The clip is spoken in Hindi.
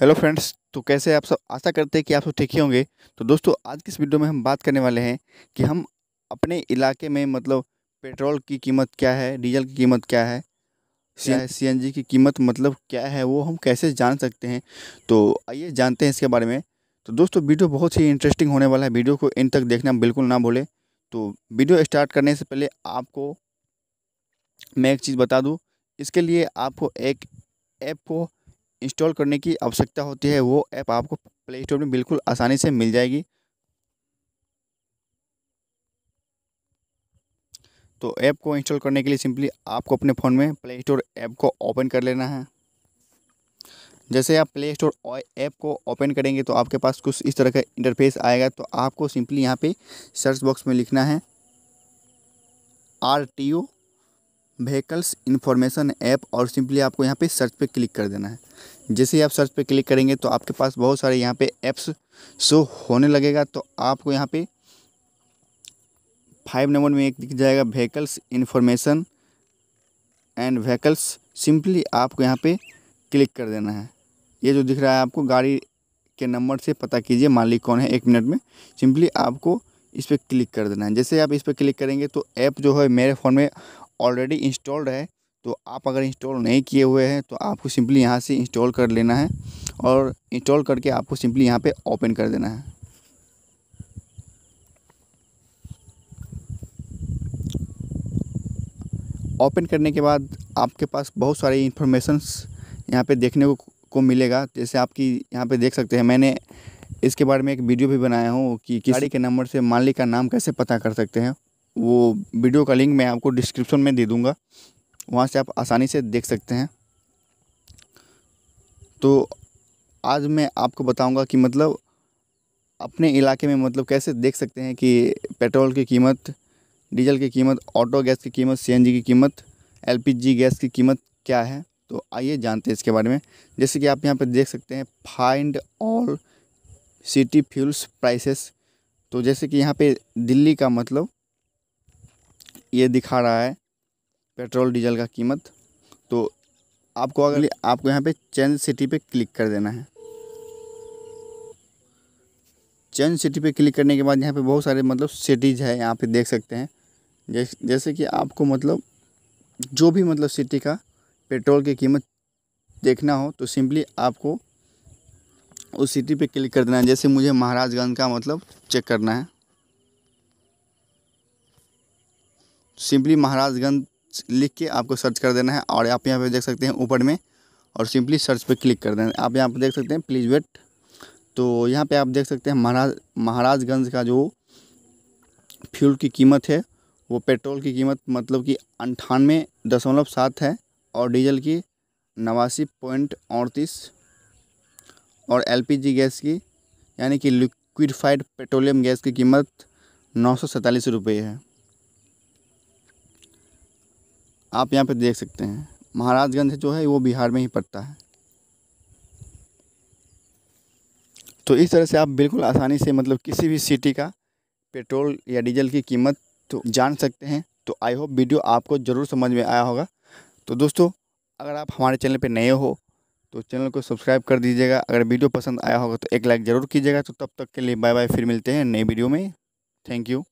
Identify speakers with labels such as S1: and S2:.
S1: हेलो फ्रेंड्स तो कैसे आप सब आशा करते हैं कि आप सब ठीक ही होंगे तो दोस्तों आज की इस वीडियो में हम बात करने वाले हैं कि हम अपने इलाके में मतलब पेट्रोल की कीमत क्या है डीजल की कीमत क्या है सी एन जी की कीमत मतलब क्या है वो हम कैसे जान सकते हैं तो आइए जानते हैं इसके बारे में तो दोस्तों वीडियो बहुत ही इंटरेस्टिंग होने वाला है वीडियो को इन तक देखना बिल्कुल ना भूलें तो वीडियो स्टार्ट करने से पहले आपको मैं एक चीज़ बता दूँ इसके लिए आपको एक ऐप को इंस्टॉल करने की आवश्यकता होती है वो ऐप आपको प्ले स्टोर में बिल्कुल आसानी से मिल जाएगी तो ऐप को इंस्टॉल करने के लिए सिंपली आपको अपने फ़ोन में प्ले स्टोर ऐप को ओपन कर लेना है जैसे आप प्ले स्टोर ऐप को ओपन करेंगे तो आपके पास कुछ इस तरह का इंटरफेस आएगा तो आपको सिंपली यहाँ पे सर्च बॉक्स में लिखना है R T O vehicles information app और सिंपली आपको यहाँ पे सर्च पे क्लिक कर देना है जैसे ही आप सर्च पे क्लिक करेंगे तो आपके पास बहुत सारे यहाँ पे ऐप्स शो होने लगेगा तो आपको यहाँ पे फाइव नंबर में एक दिख जाएगा vehicles information and vehicles simply आपको यहाँ पे क्लिक कर देना है ये जो दिख रहा है आपको गाड़ी के नंबर से पता कीजिए मालिक कौन है एक मिनट में सिंपली आपको इस पर क्लिक कर देना है जैसे आप इस पर क्लिक करेंगे तो ऐप जो है मेरे फ़ोन में ऑलरेडी इंस्टॉल्ड है तो आप अगर इंस्टॉल नहीं किए हुए हैं तो आपको सिंपली यहाँ से इंस्टॉल कर लेना है और इंस्टॉल करके आपको सिंपली यहाँ पे ओपन कर देना है ओपन करने के बाद आपके पास बहुत सारी इन्फॉर्मेशंस यहाँ पे देखने को को मिलेगा जैसे आपकी यहाँ पे देख सकते हैं मैंने इसके बारे में एक वीडियो भी बनाया हूँ कि गाड़ी के नंबर से मालिक का नाम कैसे पता कर सकते हैं वो वीडियो का लिंक मैं आपको डिस्क्रिप्शन में दे दूँगा वहाँ से आप आसानी से देख सकते हैं तो आज मैं आपको बताऊंगा कि मतलब अपने इलाके में मतलब कैसे देख सकते हैं कि पेट्रोल की कीमत डीजल की कीमत ऑटो गैस की कीमत सीएनजी की कीमत एलपीजी गैस की कीमत क्या है तो आइए जानते हैं इसके बारे में जैसे कि आप यहाँ पर देख सकते हैं find all city fuels prices तो जैसे कि यहाँ पे दिल्ली का मतलब ये दिखा रहा है पेट्रोल डीजल का कीमत तो आपको अगर आपको यहाँ पे चेंज सिटी पे क्लिक कर देना है चेंज सिटी पे क्लिक करने के बाद यहाँ पे बहुत सारे मतलब सिटीज़ है यहाँ पे देख सकते हैं जैसे कि आपको मतलब जो भी मतलब सिटी का पेट्रोल की कीमत देखना हो तो सिंपली आपको उस सिटी पे क्लिक कर देना है जैसे मुझे महाराजगंज का मतलब चेक करना है सिंपली महाराजगंज लिख के आपको सर्च कर देना है और आप यहाँ पे देख सकते हैं ऊपर में और सिंपली सर्च पे क्लिक कर देना आप यहाँ पे देख सकते हैं प्लीज़ वेट तो यहाँ पे आप देख सकते हैं महाराज महाराजगंज का जो फ्यूल की कीमत है वो पेट्रोल की कीमत मतलब कि अंठानवे दशमलव सात है और डीजल की नवासी पॉइंट अड़तीस और एल गैस की यानी कि लिक्विडफाइड पेट्रोलियम गैस की कीमत नौ सौ सैंतालीस रुपये है आप यहाँ पे देख सकते हैं महाराजगंज जो है वो बिहार में ही पड़ता है तो इस तरह से आप बिल्कुल आसानी से मतलब किसी भी सिटी का पेट्रोल या डीजल की कीमत तो जान सकते हैं तो आई होप वीडियो आपको ज़रूर समझ में आया होगा तो दोस्तों अगर आप हमारे चैनल पर नए हो तो चैनल को सब्सक्राइब कर दीजिएगा अगर वीडियो पसंद आया होगा तो एक लाइक ज़रूर कीजिएगा तो तब तक के लिए बाय बाय फिर मिलते हैं नए वीडियो में थैंक यू